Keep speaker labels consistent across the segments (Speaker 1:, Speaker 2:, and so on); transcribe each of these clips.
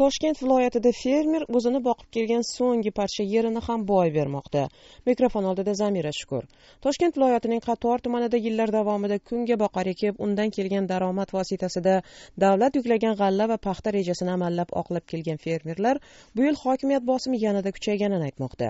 Speaker 1: toshkent viloyatida fermer o'zini boqib kelgan so'nggi parcha yerini ham boy bermoqda mikrofon oldida zamira shukur toshkent viloyatining qator tumanida yillar davomida boqar ekib undan kelgan daromad vositasida davlat yuklagan g'alla va paxta rejasini amallab oqlab kelgan fermerlar bu yil hokimiyat bosimi yanada kuchayganini aytmoqda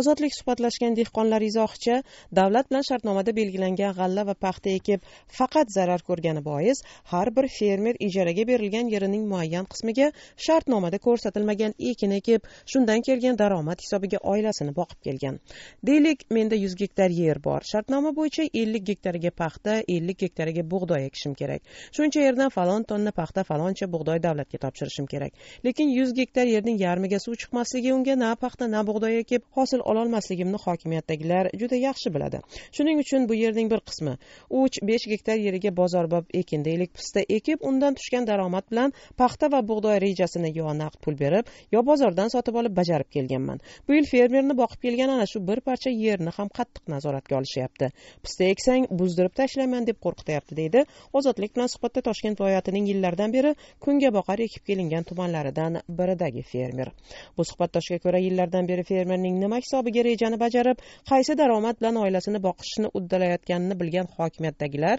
Speaker 1: ozodlik suhbatlashgan dehqonlar izohicha davlat bilan shartnomada belgilangan g'alla va paxta ekib faqat zarar ko'rgani bois har bir fermer ijaraga berilgan yerining muayyan qismiga shart ruxsatnomada ko'rsatilmagan ekin ekib shundan kelgan daromad hisobiga oilasini boqib kelgan deylik menda yuz gektar yer bor shartnoma bo'yicha ellik gektariga paxta ellik gektariga bug'doy ekishim kerak shuncha yerdan falon tonna paxta faloncha bug'doy davlatga topshirishim kerak lekin yuz gektar yerning yarmiga suv chiqmasligi unga na paxta na bug'doy ekib hosil ololmasligimni hokimiyatdagilar juda yaxshi biladi shuning uchun bu yerning bir qismi uch besh gektar yeriga bozorbop ekin deylik pista ekib undan tushgan daromad bilan paxta va bug'doy rejasini yo naqd pul berib yo bozordan sotib olib bajarib kelganman bu yil fermerni boqib kelgan ana shu bir parcha yerni ham qattiq nazoratga olishyapti pista eksang buzdirib tashlayman deb qo'rqityapti deydi ozodlik bilan suhbatda toshkent viloyatining yillardan beri kungaboqar ekib kelingan tumanlaridan biridagi fermer bu suhbatdoshga ko'ra yillardan beri fermerning nima hisobiga rejani bajarib qaysi daromad bilan oilasini boqishni uddalayotganini bilgan hokimiyatdagilar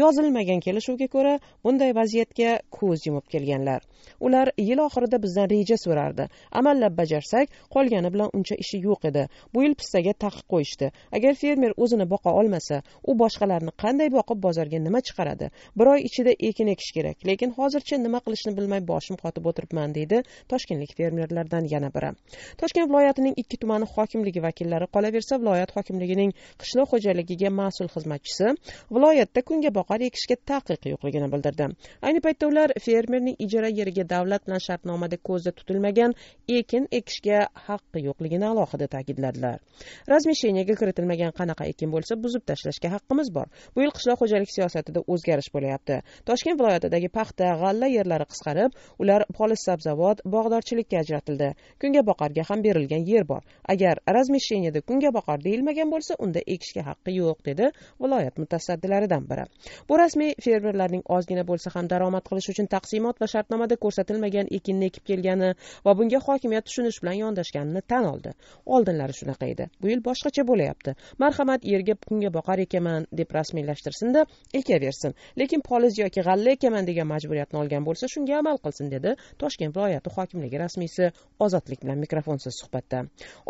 Speaker 1: yozilmagan kelishuvga ko'ra bunday vaziyatga ko'z yumib kelganlar ular yil oxirida bizdan reja so'rardi amallab bajarsak qolgani bilan uncha ishi yo'q edi bu yil pistaga taqiq qo'yishdi agar fermer o'zini boqa olmasa u boshqalarni qanday boqib bozorga nima chiqaradi bir oy ichida ekin ekish kerak lekin hozircha nima qilishni bilmay boshim qotib o'tiribman deydi toshkentlik fermerlardan yana biri toshkent viloyatining ikki tumani hokimligi vakillari qolaversa viloyat hokimligining qishloq xo'jaligiga mas'ul xizmatchisi viloyatda kungaboqar ekishga taqiq yo'qligini bildirdi ayni paytda ular fermerning ijara yeriga davlat bilan shartnomada ko'zda tutilmagan ekin ekishga haqqi yo'qligini alohida ta'kidladilar razmeshenyaga kiritilmagan qanaqa ekin bo'lsa buzib tashlashga haqqimiz bor bu yil qishloq xo'jalik siyosatida o'zgarish bo'lyapti toshkent viloyatidagi paxta g'alla yerlari qisqarib ular sabzavot bog'dorchilikka ajratildi kungaboqarga ham berilgan yer bor agar kunga kungaboqar deyilmagan bo'lsa unda ekishga haqqi yo'q dedi viloyat mutasaddilaridan biri bu rasmiy fermerlarning ozgina bo'lsa ham daromad qilish uchun taqsimot va shartnomada ko'rsatilmagan ekin ekinni ekib kelgani va bunga hokimiyat tushunish bilan yondashganini tan oldi oldinlari shunaqa edi bu yil boshqacha bo'lyapti marhamat yerga kunga boqar ekaman deb rasmiylashtirsinda ekaversin lekin poliz yoki g'alla ekaman degan majburiyatni olgan bo'lsa shunga amal qilsin dedi toshkent viloyati hokimligi rasmiysi ozodlik bilan mikrofonsiz suhbatda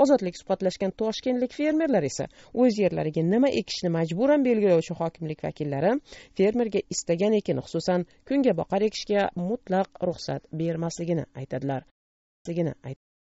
Speaker 1: ozodlik suhbatlashgan toshkentlik fermerlar esa o'z yerlariga nima ekishni majburan belgilovchi hokimlik vakillari fermerga istagan ekin xususan boqar ekishga mutlaq ruxsat bermasligi aytadilar